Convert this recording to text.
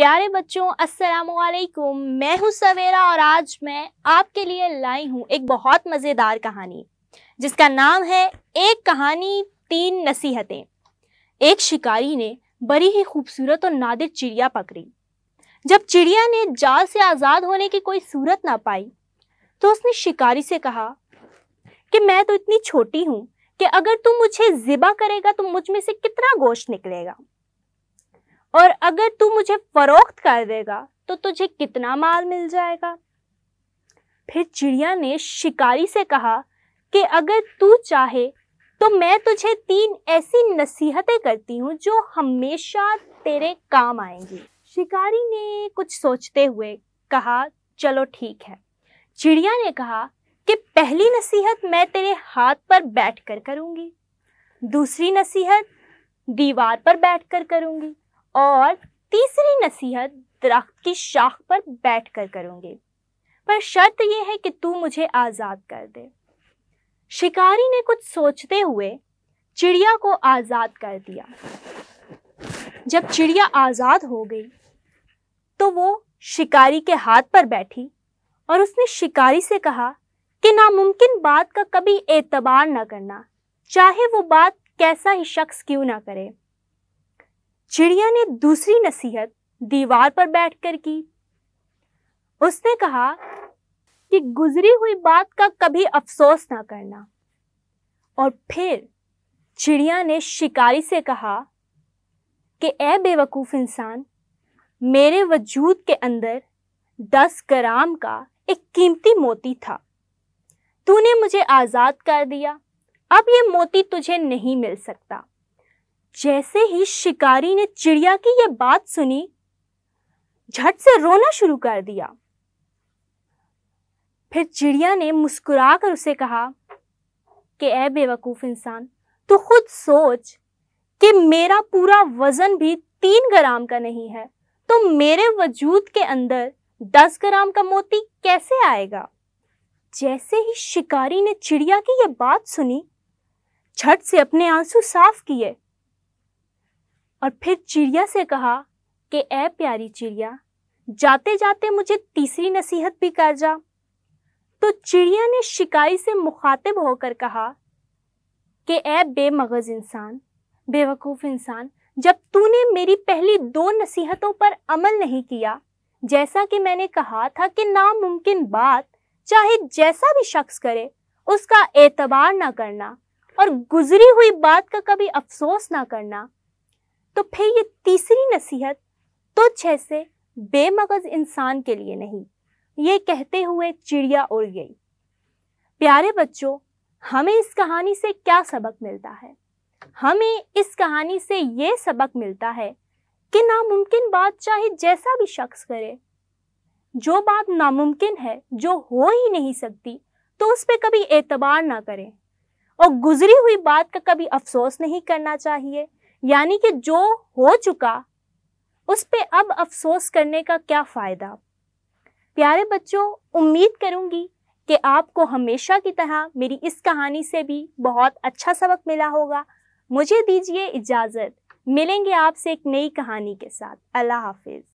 प्यारे बच्चों अस्सलाम वालेकुम मैं हूं सवेरा और आज मैं आपके लिए लाई हूं एक बहुत मज़ेदार कहानी जिसका नाम है एक कहानी तीन नसीहतें एक शिकारी ने बड़ी ही खूबसूरत और नादिर चिड़िया पकड़ी जब चिड़िया ने जाल से आज़ाद होने की कोई सूरत ना पाई तो उसने शिकारी से कहा कि मैं तो इतनी छोटी हूँ कि अगर तुम मुझे ज़िबा करेगा तो मुझ में से कितना गोश्त निकलेगा और अगर तू मुझे फरोख्त कर देगा तो तुझे कितना माल मिल जाएगा फिर चिड़िया ने शिकारी से कहा कि अगर तू चाहे तो मैं तुझे तीन ऐसी नसीहतें करती हूँ जो हमेशा तेरे काम आएंगी शिकारी ने कुछ सोचते हुए कहा चलो ठीक है चिड़िया ने कहा कि पहली नसीहत मैं तेरे हाथ पर बैठ कर करूँगी दूसरी नसीहत दीवार पर बैठ कर करूँगी और तीसरी नसीहत दरख्त की शाख पर बैठ कर करूँगी पर शर्त यह है कि तू मुझे आज़ाद कर दे शिकारी ने कुछ सोचते हुए चिड़िया को आज़ाद कर दिया जब चिड़िया आज़ाद हो गई तो वो शिकारी के हाथ पर बैठी और उसने शिकारी से कहा कि नामुमकिन बात का कभी एतबार ना करना चाहे वो बात कैसा ही शख्स क्यों ना करे चिड़िया ने दूसरी नसीहत दीवार पर बैठकर की उसने कहा कि गुजरी हुई बात का कभी अफसोस ना करना और फिर चिड़िया ने शिकारी से कहा कि ए बेवकूफ़ इंसान मेरे वजूद के अंदर दस ग्राम का एक कीमती मोती था तूने मुझे आज़ाद कर दिया अब ये मोती तुझे नहीं मिल सकता जैसे ही शिकारी ने चिड़िया की यह बात सुनी झट से रोना शुरू कर दिया फिर चिड़िया ने मुस्कुरा कर उसे कहा कि ए बेवकूफ इंसान तू खुद सोच कि मेरा पूरा वजन भी तीन ग्राम का नहीं है तो मेरे वजूद के अंदर दस ग्राम का मोती कैसे आएगा जैसे ही शिकारी ने चिड़िया की यह बात सुनी झट से अपने आंसू साफ किए और फिर चिड़िया से कहा कि ए प्यारी चिड़िया जाते जाते मुझे तीसरी नसीहत भी कर जा तो चिड़िया ने शिकाई से मुखातिब होकर कहा कि ए बेमगज इंसान बेवकूफ़ इंसान जब तूने मेरी पहली दो नसीहतों पर अमल नहीं किया जैसा कि मैंने कहा था कि नामुमकिन बात चाहे जैसा भी शख्स करे उसका एतबार ना करना और गुजरी हुई बात का कभी अफसोस ना करना तो फिर ये तीसरी नसीहत तुझ तो जैसे बेमगज इंसान के लिए नहीं ये कहते हुए चिड़िया उड़ गई प्यारे बच्चों हमें इस कहानी से क्या सबक मिलता है हमें इस कहानी से ये सबक मिलता है कि नामुमकिन बात चाहे जैसा भी शख्स करे जो बात नामुमकिन है जो हो ही नहीं सकती तो उस पर कभी एतबार ना करें और गुजरी हुई बात का कभी अफसोस नहीं करना चाहिए यानी कि जो हो चुका उस पर अब अफसोस करने का क्या फ़ायदा प्यारे बच्चों उम्मीद करूंगी कि आपको हमेशा की तरह मेरी इस कहानी से भी बहुत अच्छा सबक मिला होगा मुझे दीजिए इजाज़त मिलेंगे आपसे एक नई कहानी के साथ अल्लाह हाफिज़